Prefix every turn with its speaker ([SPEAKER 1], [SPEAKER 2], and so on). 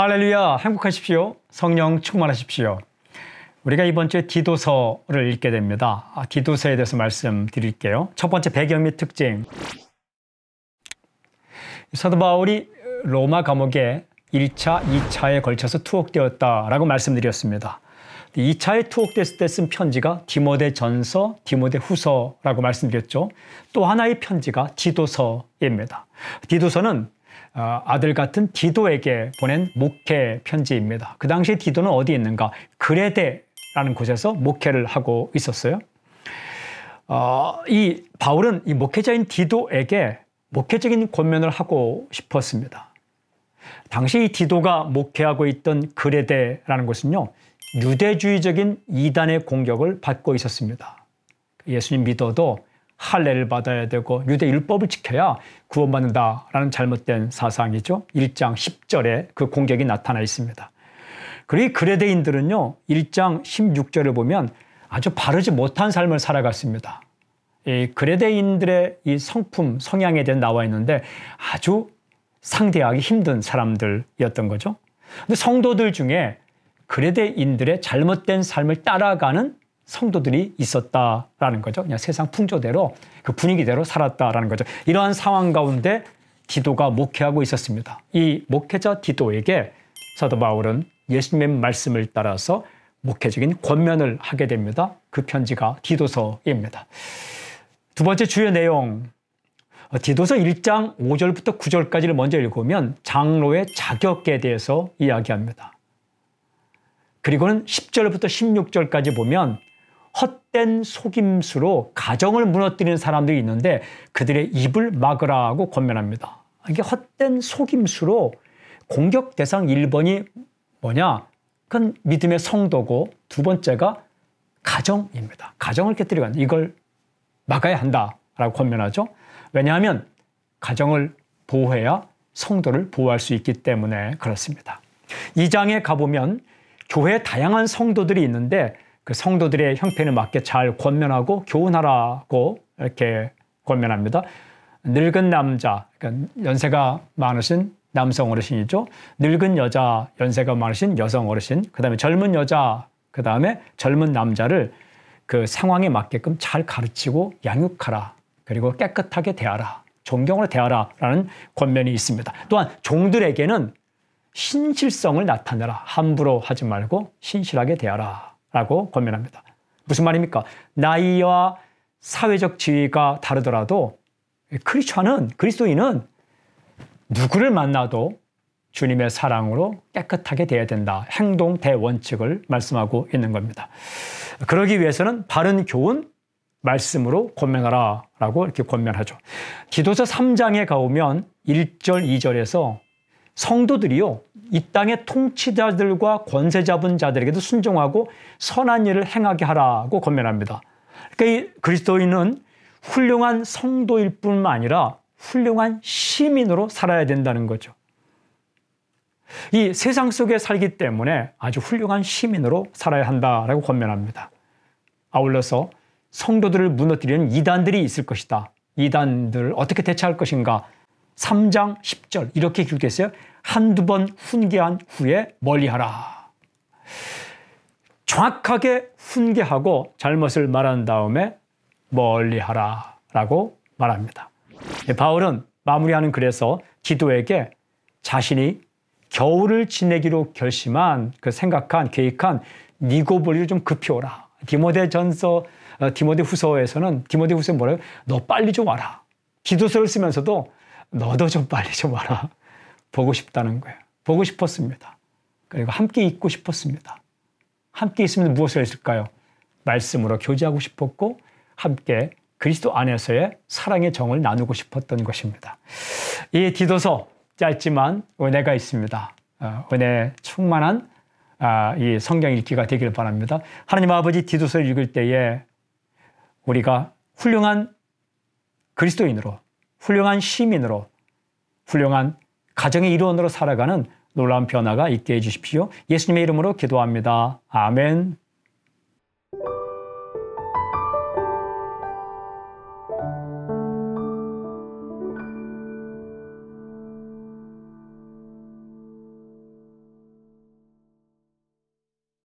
[SPEAKER 1] 할렐루야, 행복하십시오. 성령 충만하십시오. 우리가 이번 주에 디도서를 읽게 됩니다. 아, 디도서에 대해서 말씀드릴게요. 첫 번째 배경 및 특징. 사도 바울이 로마 감옥에 1차, 2차에 걸쳐서 투옥되었다라고 말씀드렸습니다. 2차에 투옥됐을 때 쓴 편지가 디모데 전서, 디모데 후서라고 말씀드렸죠. 또 하나의 편지가 디도서입니다. 디도서는 어, 아들 같은 디도에게 보낸 목회 편지입니다. 그 당시 디도는 어디 있는가? 그레데라는 곳에서 목회를 하고 있었어요. 어, 이 바울은 이 목회자인 디도에게 목회적인 권면을 하고 싶었습니다. 당시 이 디도가 목회하고 있던 그레데라는 곳은요, 유대주의적인 이단의 공격을 받고 있었습니다. 예수님 믿어도 할례를 받아야 되고 유대 율법을 지켜야 구원받는다라는 잘못된 사상이죠. 1장 10절에 그 공격이 나타나 있습니다. 그리고 그레데인들은요. 1장 16절을 보면 아주 바르지 못한 삶을 살아갔습니다. 이 그레데인들의 이 성품, 성향에 대해 나와 있는데 아주 상대하기 힘든 사람들이었던 거죠. 근데 성도들 중에 그레데인들의 잘못된 삶을 따라가는 성도들이 있었다라는 거죠. 그냥 세상 풍조대로 그 분위기대로 살았다라는 거죠. 이러한 상황 가운데 디도가 목회하고 있었습니다. 이 목회자 디도에게 사도 바울은 예수님의 말씀을 따라서 목회적인 권면을 하게 됩니다. 그 편지가 디도서입니다. 두 번째 주요 내용. 디도서 1장 5절부터 9절까지를 먼저 읽으면 장로의 자격에 대해서 이야기합니다. 그리고는 10절부터 16절까지 보면 헛된 속임수로 가정을 무너뜨리는 사람들이 있는데 그들의 입을 막으라고 권면합니다. 이게 헛된 속임수로 공격 대상 1번이 뭐냐? 그건 믿음의 성도고 두 번째가 가정입니다. 가정을 깨뜨리는 이걸 막아야 한다라고 권면하죠. 왜냐하면 가정을 보호해야 성도를 보호할 수 있기 때문에 그렇습니다. 이장에 가보면 교회 다양한 성도들이 있는데 그 성도들의 형편에 맞게 잘 권면하고 교훈하라고 이렇게 권면합니다. 늙은 남자, 그러니까 연세가 많으신 남성 어르신이죠. 늙은 여자, 연세가 많으신 여성 어르신, 그 다음에 젊은 여자, 그 다음에 젊은 남자를 그 상황에 맞게끔 잘 가르치고 양육하라. 그리고 깨끗하게 대하라. 존경으로 대하라. 라는 권면이 있습니다. 또한 종들에게는 신실성을 나타내라. 함부로 하지 말고 신실하게 대하라. 라고 권면합니다. 무슨 말입니까? 나이와 사회적 지위가 다르더라도 크리스천은 그리스도인은 누구를 만나도 주님의 사랑으로 깨끗하게 돼야 된다. 행동 대원칙을 말씀하고 있는 겁니다. 그러기 위해서는 바른 교훈, 말씀으로 권면하라 라고 이렇게 권면하죠. 기도서 3장에 가보면 1절, 2절에서 성도들이요, 이 땅의 통치자들과 권세 잡은 자들에게도 순종하고 선한 일을 행하게 하라고 권면합니다. 그러니까 이 그리스도인은 훌륭한 성도일 뿐만 아니라 훌륭한 시민으로 살아야 된다는 거죠. 이 세상 속에 살기 때문에 아주 훌륭한 시민으로 살아야 한다라고 권면합니다. 아울러서 성도들을 무너뜨리는 이단들이 있을 것이다. 이단들을 어떻게 대처할 것인가 3장 10절 이렇게 길게 했어요. 한두 번 훈계한 후에 멀리하라. 정확하게 훈계하고 잘못을 말한 다음에 멀리하라 라고 말합니다. 예, 바울은 마무리하는 글에서 디도에게 자신이 겨울을 지내기로 결심한 그 생각한 계획한 니고볼리를 좀 급히오라. 디모데 전서 어, 디모데 후서에서는 디모데 후서에 뭐래요? 너 빨리 좀 와라. 기도서를 쓰면서도 너도 좀 빨리 좀 와라. 보고 싶다는 거예요. 보고 싶었습니다. 그리고 함께 있고 싶었습니다. 함께 있으면 무엇을 했을까요? 말씀으로 교제하고 싶었고 함께 그리스도 안에서의 사랑의 정을 나누고 싶었던 것입니다. 이 디도서 짧지만 은혜가 있습니다. 어, 은혜 충만한 아, 이 성경 읽기가 되길 바랍니다. 하나님 아버지 디도서를 읽을 때에 우리가 훌륭한 그리스도인으로 훌륭한 시민으로 훌륭한 가정의 일원으로 살아가는 놀라운 변화가 있게 해주십시오. 예수님의 이름으로 기도합니다. 아멘.